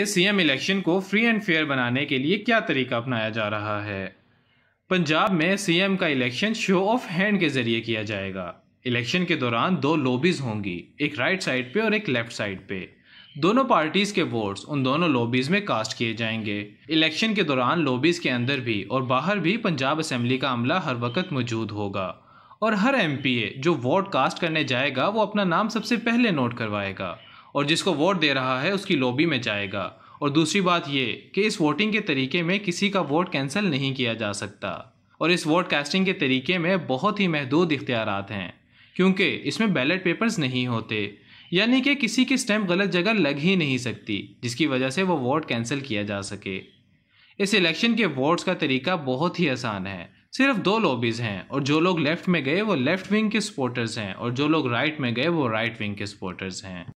ए CM election को free and fair बनाने के लिए क्या तरीका अपनाया जा रहा है पंजाब में सीएम का इलेक्शन शो ऑफ हैंड के जरिए किया जाएगा इलेक्शन के दौरान दो लॉबीज होंगी एक राइट साइड पे और एक लेफ्ट साइड पे दोनों पार्टीज के वोट्स उन दोनों लॉबीज में कास्ट किए जाएंगे इलेक्शन के दौरान लॉबीज के अंदर भी और बाहर भी पंजाब असेंबली का अमला हर वक्त मौजूद होगा और हर एमपीए जो वोट कास्ट करने जाएगा वो अपना नाम सबसे पहले नोट करवाएगा और जिसको वोट दे रहा है उसकी लॉबी में जाएगा और दूसरी बात ये कि इस वोटिंग के तरीके में किसी का वोट कैंसिल नहीं किया जा सकता और इस वोट कास्टिंग के तरीके में बहुत ही महदूद इख्तियार हैं क्योंकि इसमें बैलेट पेपर्स नहीं होते यानी कि किसी की स्टैम्प गलत जगह लग ही नहीं सकती जिसकी वजह से वो वोट कैंसिल किया जा सके इस इलेक्शन के वोट्स का तरीका बहुत ही आसान है सिर्फ दो लॉबीज़ हैं और जो लोग लेफ्ट में गए वो लेफ्ट विंग के सपोर्टर्स हैं और जो लोग राइट में गए वो राइट विंग के सपोर्टर्स हैं